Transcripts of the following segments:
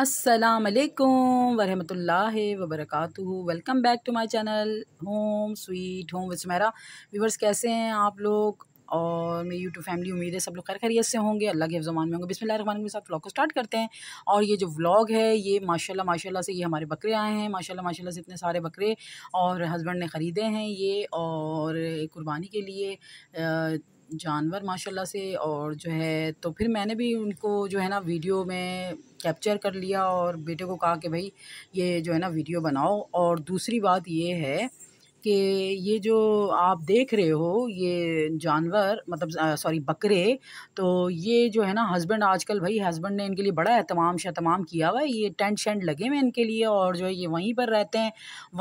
असलकम ला वबरक welcome back to my channel home sweet home which viewers कैसे हैं आप लोग और मेरी यूट्यूब फैमिली उम्मीद है सब लोग खैर खैरियत से होंगे अल्लाह के ज़मान में होंगे बिस्मिल्लाह रहमान के साथ व्लॉग को स्टार्ट करते हैं और ये जो व्लॉग है ये माशाल्लाह माशाल्लाह से ये हमारे बकरे आए हैं माशाल्लाह माशाल्लाह से इतने सारे बकरे और हस्बैंड ने ख़रीदे हैं ये और कुर्बानी के लिए जानवर माशाल्लाह से और जो है तो फिर मैंने भी उनको जो है ना वीडियो में कैप्चर कर लिया और बेटे को कहा कि भाई ये जो है ना वीडियो बनाओ और दूसरी बात ये है कि ये जो आप देख रहे हो ये जानवर मतलब सॉरी बकरे तो ये जो है ना हस्बैंड आजकल भाई हस्बैंड ने इनके लिए बड़ा अहतमाम शहतमाम किया हुआ है ये टेंट शेंट लगे हुए इनके लिए और जो है ये वहीं पर रहते हैं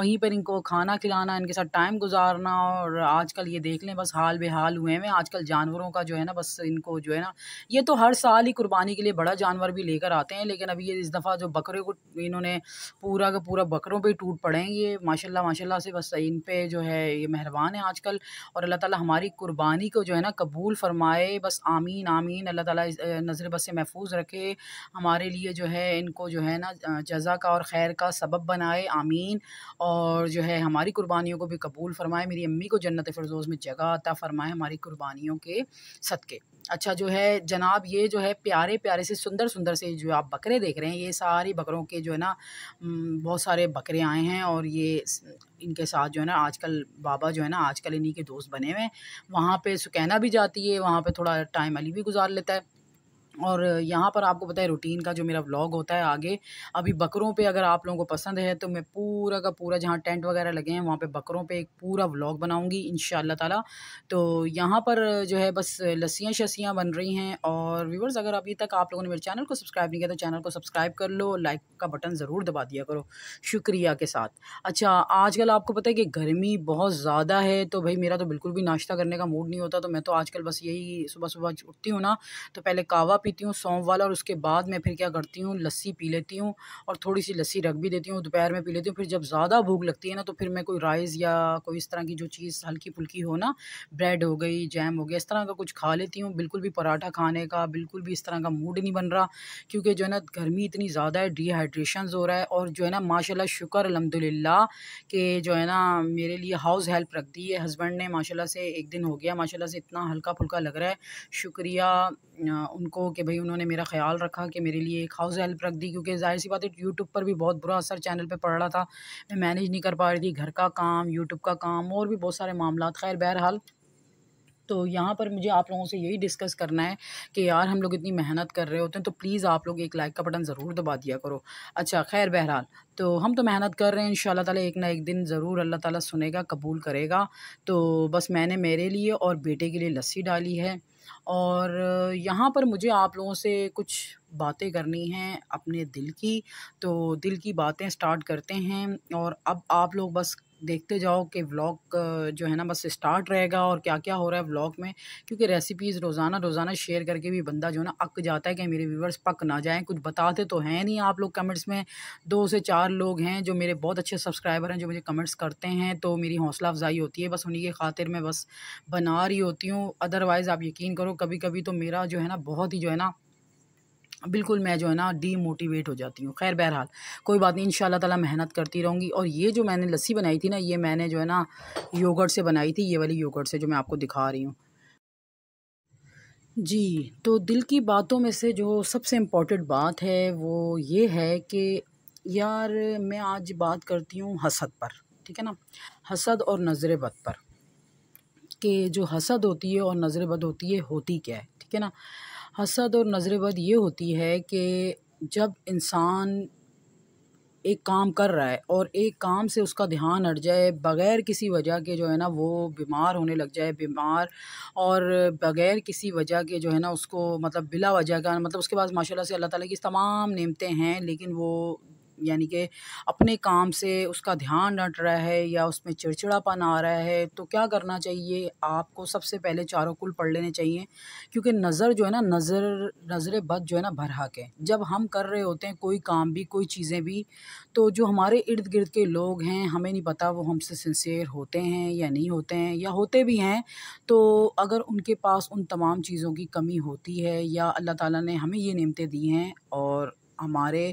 वहीं पर इनको खाना खिलाना इनके साथ टाइम गुजारना और आजकल ये देख लें बस हाल बेहाल हुए हैं आजकल जानवरों का जो है ना बस इनको जो है ना ये तो हर साल ही कुर्बानी के लिए बड़ा जानवर भी लेकर आते हैं लेकिन अभी ये इस दफ़ा जो बकरे को इन्होंने पूरा का पूरा बकरों पर टूट पड़े हैं ये माशाला माशाला से बस इन पर पे जो है ये मेहरबान है आजकल और अल्लाह ताला हमारी कुर्बानी को जो है ना कबूल फरमाए बस आमीन आमीन अल्लाह ताला नज़र बस से महफूज रखे हमारे लिए जो है इनको जो है ना जजा का और खैर का सबब बनाए आमीन और जो है हमारी कुर्बानियों को भी कबूल फरमाए मेरी अम्मी को जन्नत फरजोज़ में जगह अता फरमाए हमारी कुर्बानियों के सदक़े अच्छा जो है जनाब ये जो है प्यारे प्यारे से सुंदर सुंदर से जो आप बकरे देख रहे हैं ये सारी बकरों के जो है ना बहुत सारे बकरे आए हैं और ये इनके साथ जो है ना आजकल बाबा जो है ना आजकल इन्हीं के दोस्त बने हुए हैं वहाँ पे सुकैना भी जाती है वहाँ पे थोड़ा टाइम अली भी गुजार लेता है और यहाँ पर आपको पता है रूटीन का जो मेरा व्लॉग होता है आगे अभी बकरों पे अगर आप लोगों को पसंद है तो मैं पूरा का पूरा जहाँ टेंट वगैरह लगे हैं वहाँ पे बकरों पे एक पूरा व्लॉग बनाऊँगी इन ताला तो यहाँ पर जो है बस लस्सियाँ शस्सियाँ बन रही हैं और व्यूवर्स अगर अभी तक आप लोगों ने मेरे चैनल को सब्सक्राइब नहीं किया तो चैनल को सब्सक्राइब कर लो लाइक का बटन ज़रूर दबा दिया करो शुक्रिया के साथ अच्छा आजकल आपको पता है कि गर्मी बहुत ज़्यादा है तो भाई मेरा तो बिल्कुल भी नाश्ता करने का मूड नहीं होता तो मैं तो आजकल बस यही सुबह सुबह उठती हूँ ना तो पहले कावा पी पीती हूँ सौंफ वाला और उसके बाद मैं फिर क्या करती हूँ लस्सी पी लेती हूँ और थोड़ी सी लस्सी रख भी देती हूँ दोपहर में पी लेती हूँ फिर जब ज़्यादा भूख लगती है ना तो फिर मैं कोई राइस या कोई इस तरह की जो चीज़ हल्की फुल्की हो ना ब्रेड हो गई जैम हो गया इस तरह का कुछ खा लेती हूँ बिल्कुल भी पराठा खाने का बिल्कुल भी इस तरह का मूड नहीं बन रहा क्योंकि जो है ना गर्मी इतनी ज़्यादा है डिहाइड्रेशन हो रहा है और जो है ना माशाला शुक्र अलहमदिल्ला के जो है ना मेरे लिए हाउस हेल्प रख दी है हस्बैंड ने माशाला से एक दिन हो गया माशाला से इतना हल्का फुल्का लग रहा है शुक्रिया उनको कि भाई उन्होंने मेरा ख्याल रखा कि मेरे लिए एक हाउस हेल्प रख दी क्योंकि जाहिर सी बात है यूट्यूब पर भी बहुत बुरा असर चैनल पर पड़ रहा था मैं मैनेज नहीं कर पा रही थी घर का काम यूट्यूब का काम और भी बहुत सारे मामला खैर बहरहाल तो यहाँ पर मुझे आप लोगों से यही डिस्कस करना है कि यार हम लोग इतनी मेहनत कर रहे होते हैं तो प्लीज़ आप लोग एक लाइक का बटन ज़रूर दबा दिया करो अच्छा खैर बहरहाल तो हम तो मेहनत कर रहे हैं इन ताला एक ना एक दिन ज़रूर अल्लाह ताला सुनेगा कबूल करेगा तो बस मैंने मेरे लिए और बेटे के लिए लस्सी डाली है और यहाँ पर मुझे आप लोगों से कुछ बातें करनी हैं अपने दिल की तो दिल की बातें स्टार्ट करते हैं और अब आप लोग बस देखते जाओ कि व्लॉग जो है ना बस स्टार्ट रहेगा और क्या क्या हो रहा है व्लॉग में क्योंकि रेसिपीज़ रोज़ाना रोज़ाना शेयर करके भी बंदा जो है ना अक जाता है कि मेरे व्यूवर्स पक ना जाएं कुछ बताते तो हैं नहीं आप लोग कमेंट्स में दो से चार लोग हैं जो मेरे बहुत अच्छे सब्सक्राइबर हैं जो मुझे कमेंट्स करते हैं तो मेरी हौसला अफजाई होती है बस उन्हीं की खातिर मैं बस बना रही होती हूँ अदरवाइज़ आप यकीन करो कभी कभी तो मेरा जो है ना बहुत ही जो है ना बिल्कुल मैं जो है ना डीमोटिवेट हो जाती हूँ खैर बहरहाल कोई बात नहीं इन ताला मेहनत करती रहूँगी और ये जो मैंने लस्सी बनाई थी ना ये मैंने जो है ना योगर्ट से बनाई थी ये वाली योगर्ट से जो मैं आपको दिखा रही हूँ जी तो दिल की बातों में से जो सबसे इम्पॉर्टेंट बात है वो ये है कि यार मैं आज बात करती हूँ हसद पर ठीक है ना हसद और नज़र बद पर कि जो हसद होती है और नज़र बद होती है होती क्या है ठीक है ना हसद और नजरबद ये होती है कि जब इंसान एक काम कर रहा है और एक काम से उसका ध्यान हट जाए बग़ैर किसी वजह के जो है ना वो बीमार होने लग जाए बीमार और बग़ैर किसी वजह के जो है ना उसको मतलब बिला वजह का मतलब उसके पास माशाल्लाह से अल्लाह ताला की तमाम नियमतें हैं लेकिन वो यानी कि अपने काम से उसका ध्यान हट रहा है या उसमें चिड़चिड़ापन आ रहा है तो क्या करना चाहिए आपको सबसे पहले चारों कुल पढ़ लेने चाहिए क्योंकि नज़र जो है ना नज़र नज़र बद जो है ना भरहक है जब हम कर रहे होते हैं कोई काम भी कोई चीज़ें भी तो जो हमारे इर्द गिर्द के लोग हैं हमें नहीं पता वो हमसे सिंसेर होते हैं या नहीं होते हैं या होते भी हैं तो अगर उनके पास उन तमाम चीज़ों की कमी होती है या अल्लाह ताला ने हमें ये नियमतें दी हैं और हमारे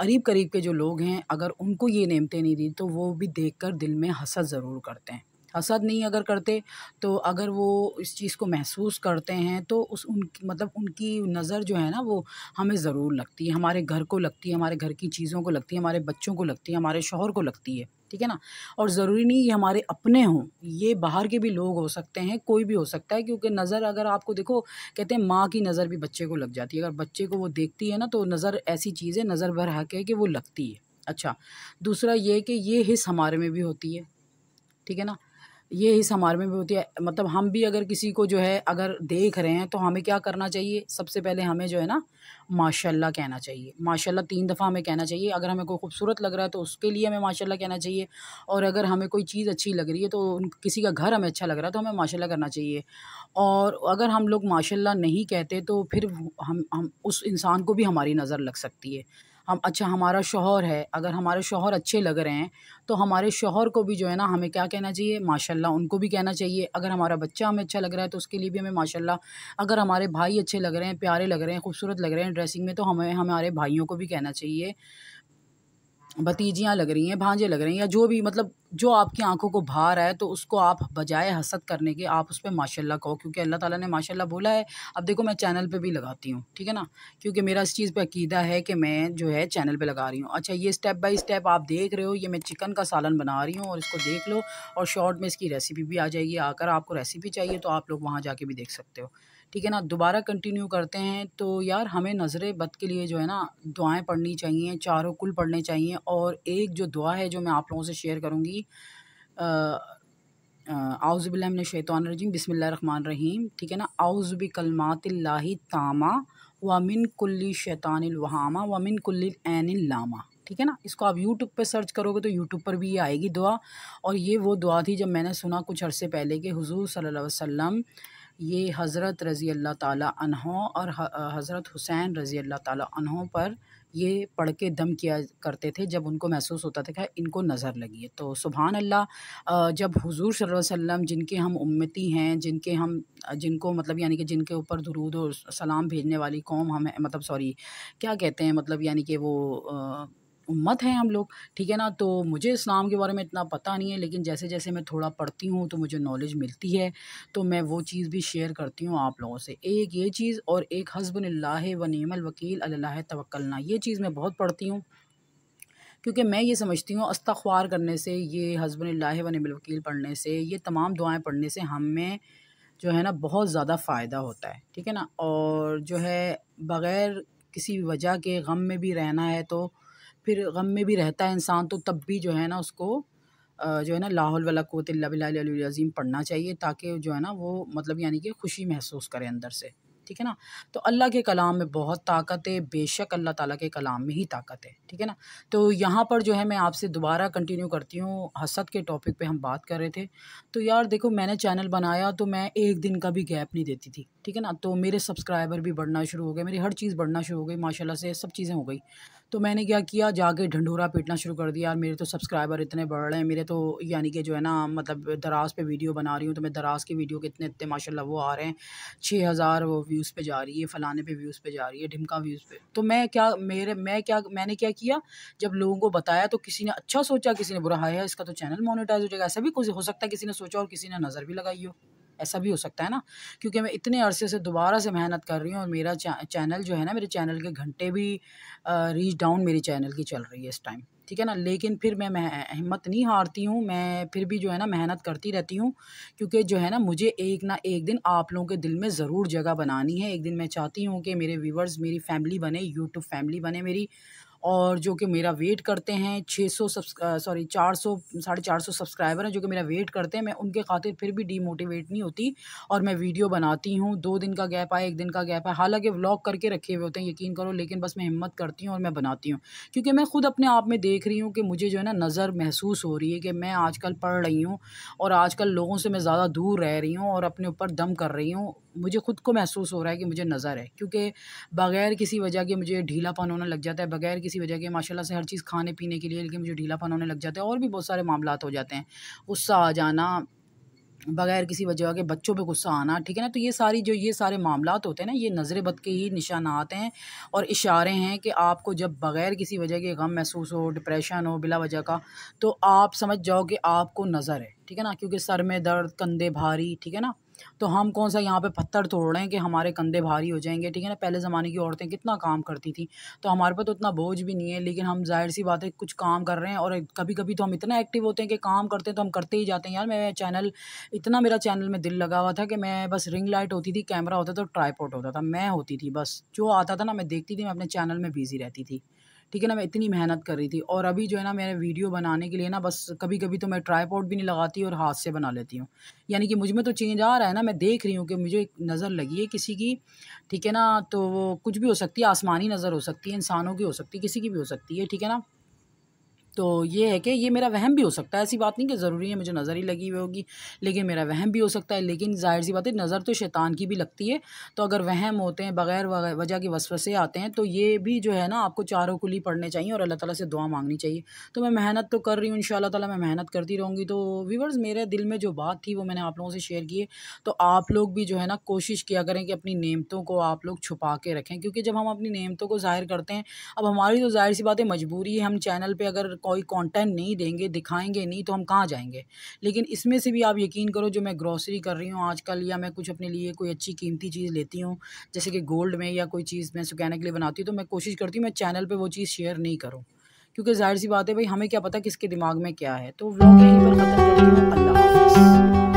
करीब करीब के जो लोग हैं अगर उनको ये नेमतें नहीं दी तो वो भी देख कर दिल में हसद ज़रूर करते हैं हसद नहीं अगर करते तो अगर वो इस चीज़ को महसूस करते हैं तो उस उनकी मतलब उनकी नज़र जो है ना वो हमें ज़रूर लगती है हमारे घर को लगती है हमारे घर की चीज़ों को लगती है हमारे बच्चों को लगती है हमारे शोहर को लगती है ठीक है ना और ज़रूरी नहीं ये हमारे अपने हों ये बाहर के भी लोग हो सकते हैं कोई भी हो सकता है क्योंकि नज़र अगर आपको देखो कहते हैं माँ की नज़र भी बच्चे को लग जाती है अगर बच्चे को वो देखती है ना तो नज़र ऐसी चीज़ है नज़र भर हक है कि वो लगती है अच्छा दूसरा ये कि ये हिस्स हमारे में भी होती है ठीक है ना ये इस हमारे में भी होती है मतलब हम भी अगर किसी को जो है अगर देख रहे हैं तो हमें क्या करना चाहिए सबसे पहले हमें जो है ना माशाल्लाह कहना चाहिए माशाल्लाह तीन दफ़ा हमें कहना चाहिए अगर हमें कोई खूबसूरत लग रहा है तो उसके लिए हमें माशाल्लाह कहना चाहिए और अगर हमें कोई चीज़ अच्छी लग रही है तो किसी का घर हमें अच्छा लग रहा है तो हमें माशाल्लाह करना चाहिए और अगर हम लोग माशाल्लाह नहीं कहते तो फिर हम हम उस इंसान को भी हमारी नज़र लग सकती है हम अच्छा हमारा शौहर है अगर हमारे शोहर अच्छे लग रहे हैं तो हमारे शोहर को भी जो है ना हमें क्या कहना चाहिए माशाल्लाह उनको भी कहना चाहिए अगर हमारा बच्चा हमें अच्छा लग रहा है तो उसके लिए भी हमें माशाल्लाह अगर हमारे भाई अच्छे लग रहे हैं प्यारे लग रहे हैं खूबसूरत लग रहे हैं ड्रेसिंग में तो हमें हमारे भाइयों को भी कहना चाहिए भतीजियाँ लग रही हैं भांजे लग रही हैं या जो भी मतलब जो आपकी आंखों को भार है तो उसको आप बजाय हसद करने के आप उस पर माशाला कहो क्योंकि अल्लाह ताला ने माशाल्लाह बोला है अब देखो मैं चैनल पे भी लगाती हूँ ठीक है ना क्योंकि मेरा इस चीज़ पे अकीदा है कि मैं जो है चैनल पे लगा रही हूँ अच्छा ये स्टेप बाय स्टेप आप देख रहे हो ये मैं चिकन का सालन बना रही हूँ और इसको देख लो और शॉर्ट में इसकी रेसिपी भी आ जाएगी आकर आपको रेसिपी चाहिए तो आप लोग वहाँ जा भी देख सकते हो ठीक है ना दोबारा कंटिन्यू करते हैं तो यार हमें नज़र बद के लिए जो है ना दुआएं पढ़नी चाहिए चारों कुल पढ़ने चाहिए और एक जो दुआ है जो मैं आप लोगों से शेयर करूँगी रजीम शैतानरजीम बसमिल्लर रहीम ठीक है ना आउज़बी लाही तामा वमिन कुल्ली शैतानवहामा वमिन कुल्ली लामा ठीक है ना इसको आप यूट्यूब पे सर्च करोगे तो यूट्यूब पर भी ये आएगी दुआ और ये वो दुआ थी जब मैंने सुना कुछ अरसे पहले कि हुजूर सल्लल्लाहु अलैहि वसल्लम ये हज़रत रज़ी अल्लाह तहों और हज़रत हुसैन रज़ी अल्लाह तहों पर ये पढ़ के दम किया करते थे जब उनको महसूस होता था कि इनको नज़र लगी है तो सुबहान अल्लाह जब हुजूर वसल्लम जिनके हम उम्मती हैं जिनके हम जिनको मतलब यानी कि जिनके ऊपर दरूद और सलाम भेजने वाली कौम हम मतलब सॉरी क्या कहते हैं मतलब यानी कि वो उम्मत हैं हम लोग ठीक है ना तो मुझे इस्लाम के बारे में इतना पता नहीं है लेकिन जैसे जैसे मैं थोड़ा पढ़ती हूँ तो मुझे नॉलेज मिलती है तो मैं वो चीज़ भी शेयर करती हूँ आप लोगों से एक ये चीज़ और एक ला व नीमल वकील अल्लाह तवक्लना ये चीज़ मैं बहुत पढ़ती हूँ क्योंकि मैं ये समझती हूँ अस्तखवार करने से ये हसबनल्ला व नीमल वकील पढ़ने से ये तमाम दुआएँ पढ़ने से हमें जो है ना बहुत ज़्यादा फ़ायदा होता है ठीक है ना और जो है बग़ैर किसी वजह के गम में भी रहना है तो फिर गम में भी रहता है इंसान तो तब भी जो है ना उसको जो है ना लाहौल वाला कोत अज़ीम पढ़ना चाहिए ताकि जो है ना वो मतलब यानी कि खुशी महसूस करे अंदर से ठीक है ना तो अल्लाह के कलाम में बहुत ताकत है बेशक अल्लाह ताला के कलाम में ही ताकत है ठीक है ना तो यहाँ पर जो है मैं आपसे दोबारा कंटिन्यू करती हूँ हसद के टॉपिक पे हम बात कर रहे थे तो यार देखो मैंने चैनल बनाया तो मैं एक दिन का भी गैप नहीं देती थी ठीक है ना तो मेरे सब्सक्राइबर भी बढ़ना शुरू हो गए मेरी हर चीज़ बढ़ना शुरू हो गई माशाला से सब चीज़ें हो गई तो मैंने क्या किया जाके ढंडोरा पीटना शुरू कर दिया यार मेरे तो सब्सक्राइबर इतने बढ़ रहे हैं मेरे तो यानी कि जो है ना मतलब दराज पे वीडियो बना रही हूँ तो मैं दराज की वीडियो के इतने इतने माशाल्लाह वो आ रहे हैं छः हज़ार वो व्यूज़ पे जा रही है फलाने पे व्यूज़ पे जा रही है ढिमका व्यूज़ पे तो मैं क्या मेरे मैं क्या मैंने क्या किया जब लोगों को बताया तो किसी ने अच्छा सोचा किसी ने बुरा हाया इसका तो चैनल मोनिटाइज हो जाएगा ऐसा भी कुछ हो सकता है किसी ने सोचा और किसी ने नज़र भी लगाई हो ऐसा भी हो सकता है ना क्योंकि मैं इतने अरसे से दोबारा से मेहनत कर रही हूँ और मेरा चैनल जो है ना मेरे चैनल के घंटे भी रीच डाउन मेरे चैनल की चल रही है इस टाइम ठीक है ना लेकिन फिर मैं, मैं हिम्मत नहीं हारती हूँ मैं फिर भी जो है ना मेहनत करती रहती हूँ क्योंकि जो है ना मुझे एक ना एक दिन आप लोगों के दिल में ज़रूर जगह बनानी है एक दिन मैं चाहती हूँ कि मेरे व्यूवर्स मेरी फैमिली बने यूट्यूब फैमिली बने मेरी और जो कि मेरा वेट करते हैं छः सौ सॉरी चार सौ साढ़े चार सौ सब्सक्राइबर हैं जो कि मेरा वेट करते हैं मैं उनके खातिर फिर भी डीमोटिवेट नहीं होती और मैं वीडियो बनाती हूँ दो दिन का गैप आए एक दिन का गैप आए हालांकि व्लॉग करके रखे हुए होते हैं यकीन करो लेकिन बस मैं हिम्मत करती हूँ और मैं बनाती हूँ क्योंकि मैं खुद अपने आप में देख रही हूँ कि मुझे जो है ना नज़र महसूस हो रही है कि मैं आजकल पढ़ रही हूँ और आजकल लोगों से मैं ज़्यादा दूर रह रही हूँ और अपने ऊपर दम कर रही हूँ मुझे खुद को महसूस हो रहा है कि मुझे नज़र है क्योंकि बग़ैर किसी वजह के मुझे ढीलापन होना लग जाता है बग़ैर किसी वजह के माशाल्लाह से हर चीज़ खाने पीने के लिए लेकिन मुझे ढीलापन होने लग जाता है और भी बहुत सारे मामला हो जाते हैं गुस्सा आ जाना बगैर किसी वजह के बच्चों पे गुस्सा आना ठीक है ना तो ये सारी जो ये सारे मामला होते हैं ना ये नज़र बद के ही निशानात हैं और इशारे हैं कि आपको जब बग़ैर किसी वजह के गम महसूस हो डिप्रेशन हो बिला वजह का तो आप समझ जाओ कि आपको नज़र है ठीक है ना क्योंकि सर में दर्द कंधे भारी ठीक है ना तो हम कौन सा यहाँ पे पत्थर तोड़ रहे हैं कि हमारे कंधे भारी हो जाएंगे ठीक है ना पहले ज़माने की औरतें कितना काम करती थी तो हमारे पर तो इतना बोझ भी नहीं है लेकिन हम जाहिर सी बात है कुछ काम कर रहे हैं और कभी कभी तो हम इतना एक्टिव होते हैं कि काम करते हैं तो हम करते ही जाते हैं यार मैं चैनल इतना मेरा चैनल में दिल लगा हुआ था कि मैं बस रिंग लाइट होती थी कैमरा होता था ट्राईपोर्ट होता था मैं होती थी बस जो आता था ना मैं देखती थी मैं अपने चैनल में बिज़ी रहती थी ठीक है ना मैं इतनी मेहनत कर रही थी और अभी जो है ना मेरे वीडियो बनाने के लिए ना बस कभी कभी तो मैं ट्राईपोर्ट भी नहीं लगाती और हाथ से बना लेती हूँ यानी कि मुझ में तो चेंज आ रहा है ना मैं देख रही हूँ कि मुझे एक नज़र लगी है किसी की ठीक है ना तो वो कुछ भी हो सकती है आसमानी नज़र हो सकती है इंसानों की हो सकती है किसी की भी हो सकती है ठीक है ना तो ये है कि ये मेरा वहम भी हो सकता है ऐसी बात नहीं कि ज़रूरी है मुझे नज़र ही लगी हुई होगी लेकिन मेरा वहम भी हो सकता है लेकिन जाहिर सी बात है नज़र तो शैतान की भी लगती है तो अगर वहम होते हैं बग़ैर वजह के वसवसे आते हैं तो ये भी जो है ना आपको चारों कुली पढ़ने चाहिए और अल्लाह ताला से दुआ मांगनी चाहिए तो मैं मेहनत तो कर रही हूँ इन शाला तला मैं मेहनत करती रहूँगी तो व्यूवर्स मेरे दिल में जो बात थी वो मैंने आप लोगों से शेयर की तो आप लोग भी जो है ना कोशिश किया करें कि अपनी नियमतों को आप लोग छुपा के रखें क्योंकि जब हम अपनी नियमतों को ज़ाहिर करते हैं अब हमारी तो जाहिर सी बात है मजबूरी है हम चैनल पर अगर कोई कंटेंट नहीं देंगे दिखाएंगे नहीं तो हम कहाँ जाएंगे लेकिन इसमें से भी आप यकीन करो जो मैं ग्रॉसरी कर रही हूँ आजकल या मैं कुछ अपने लिए कोई अच्छी कीमती चीज़ लेती हूँ जैसे कि गोल्ड में या कोई चीज़ मैं सुखाने के लिए बनाती हूँ तो मैं कोशिश करती हूँ मैं चैनल पर वो चीज़ शेयर नहीं करूँ क्योंकि जाहिर सी बात है भाई हमें क्या पता किसके दिमाग में क्या है तो व्लॉग यहीं पर ख़त्म करती हूँ अल्लाह हाफिज़